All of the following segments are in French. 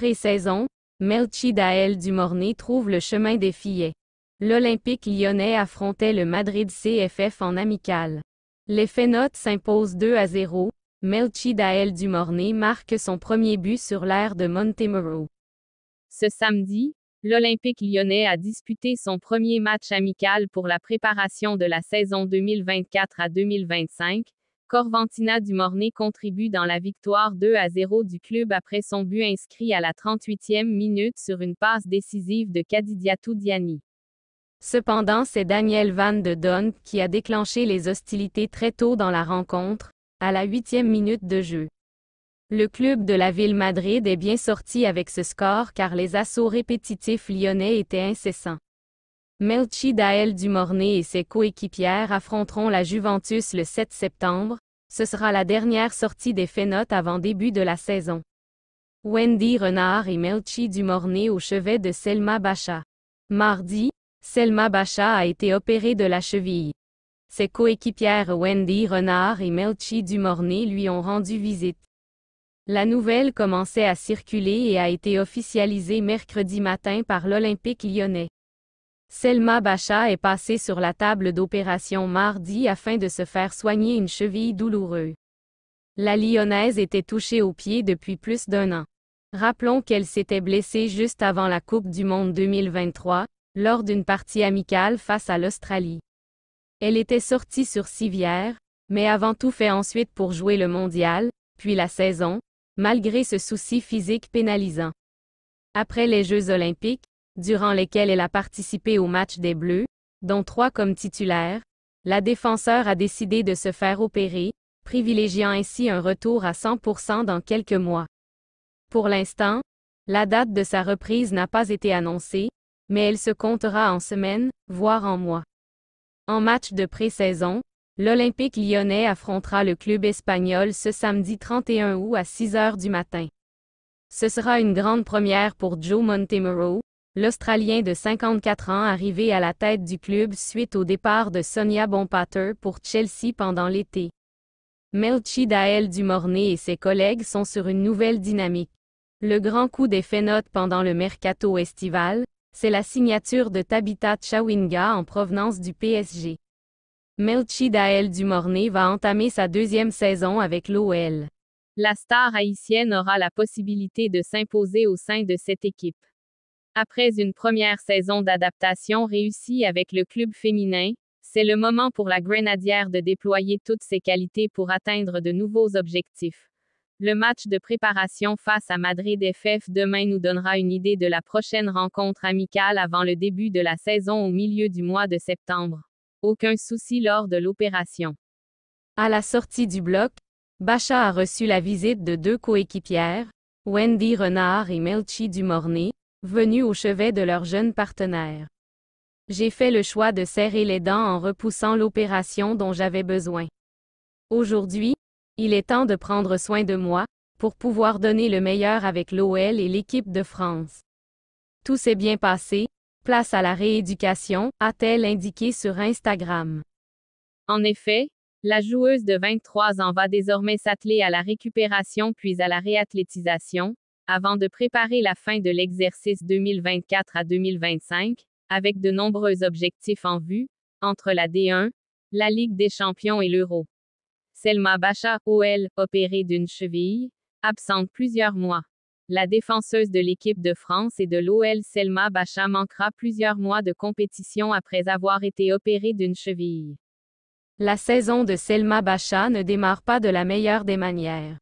pré-saison, Melchi Dael Dumornay trouve le chemin des fillets. L'Olympique lyonnais affrontait le Madrid CFF en amical. Les Fénotes s'imposent 2 à 0, Melchi Dael Dumornay marque son premier but sur l'aire de Montemoro. Ce samedi, l'Olympique lyonnais a disputé son premier match amical pour la préparation de la saison 2024 à 2025, Corventina du Mornay contribue dans la victoire 2 à 0 du club après son but inscrit à la 38e minute sur une passe décisive de Kadidiatou Diani. Cependant, c'est Daniel Van de Don qui a déclenché les hostilités très tôt dans la rencontre, à la 8e minute de jeu. Le club de la ville Madrid est bien sorti avec ce score car les assauts répétitifs lyonnais étaient incessants. Melchi Dael Dumornay et ses coéquipières affronteront la Juventus le 7 septembre, ce sera la dernière sortie des Fénotes avant début de la saison. Wendy Renard et Melchi Dumornay au chevet de Selma Bacha. Mardi, Selma Bacha a été opérée de la cheville. Ses coéquipières Wendy Renard et Melchi Dumornay lui ont rendu visite. La nouvelle commençait à circuler et a été officialisée mercredi matin par l'Olympique lyonnais. Selma Bacha est passée sur la table d'opération mardi afin de se faire soigner une cheville douloureuse. La Lyonnaise était touchée au pied depuis plus d'un an. Rappelons qu'elle s'était blessée juste avant la Coupe du Monde 2023, lors d'une partie amicale face à l'Australie. Elle était sortie sur civière, mais avant tout fait ensuite pour jouer le mondial, puis la saison, malgré ce souci physique pénalisant. Après les Jeux olympiques, durant lesquels elle a participé au match des Bleus, dont trois comme titulaire, la défenseure a décidé de se faire opérer, privilégiant ainsi un retour à 100% dans quelques mois. Pour l'instant, la date de sa reprise n'a pas été annoncée, mais elle se comptera en semaines, voire en mois. En match de pré-saison, l'Olympique lyonnais affrontera le club espagnol ce samedi 31 août à 6 h du matin. Ce sera une grande première pour Joe Montemurro. L'Australien de 54 ans arrivé à la tête du club suite au départ de Sonia Bonpater pour Chelsea pendant l'été. Melchi Dael Dumorné et ses collègues sont sur une nouvelle dynamique. Le grand coup des notes pendant le mercato estival, c'est la signature de Tabitha Chawinga en provenance du PSG. Melchi Dael Dumorné va entamer sa deuxième saison avec l'OL. La star haïtienne aura la possibilité de s'imposer au sein de cette équipe. Après une première saison d'adaptation réussie avec le club féminin, c'est le moment pour la Grenadière de déployer toutes ses qualités pour atteindre de nouveaux objectifs. Le match de préparation face à Madrid FF demain nous donnera une idée de la prochaine rencontre amicale avant le début de la saison au milieu du mois de septembre. Aucun souci lors de l'opération. À la sortie du bloc, Bacha a reçu la visite de deux coéquipières, Wendy Renard et Melchi Dumornay, Venu au chevet de leur jeune partenaire. J'ai fait le choix de serrer les dents en repoussant l'opération dont j'avais besoin. Aujourd'hui, il est temps de prendre soin de moi, pour pouvoir donner le meilleur avec l'OL et l'équipe de France. Tout s'est bien passé, place à la rééducation, a-t-elle indiqué sur Instagram. En effet, la joueuse de 23 ans va désormais s'atteler à la récupération puis à la réathlétisation, avant de préparer la fin de l'exercice 2024 à 2025, avec de nombreux objectifs en vue, entre la D1, la Ligue des champions et l'Euro. Selma Bacha, OL, opérée d'une cheville, absente plusieurs mois. La défenseuse de l'équipe de France et de l'OL Selma Bacha manquera plusieurs mois de compétition après avoir été opérée d'une cheville. La saison de Selma Bacha ne démarre pas de la meilleure des manières.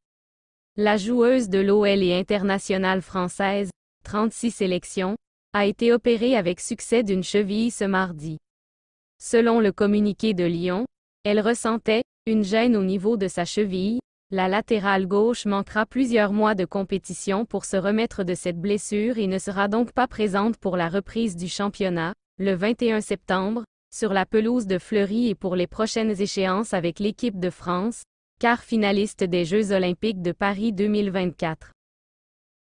La joueuse de l'OL et internationale française, 36 sélections, a été opérée avec succès d'une cheville ce mardi. Selon le communiqué de Lyon, elle ressentait une gêne au niveau de sa cheville, la latérale gauche manquera plusieurs mois de compétition pour se remettre de cette blessure et ne sera donc pas présente pour la reprise du championnat, le 21 septembre, sur la pelouse de Fleury et pour les prochaines échéances avec l'équipe de France, quart finaliste des Jeux olympiques de Paris 2024.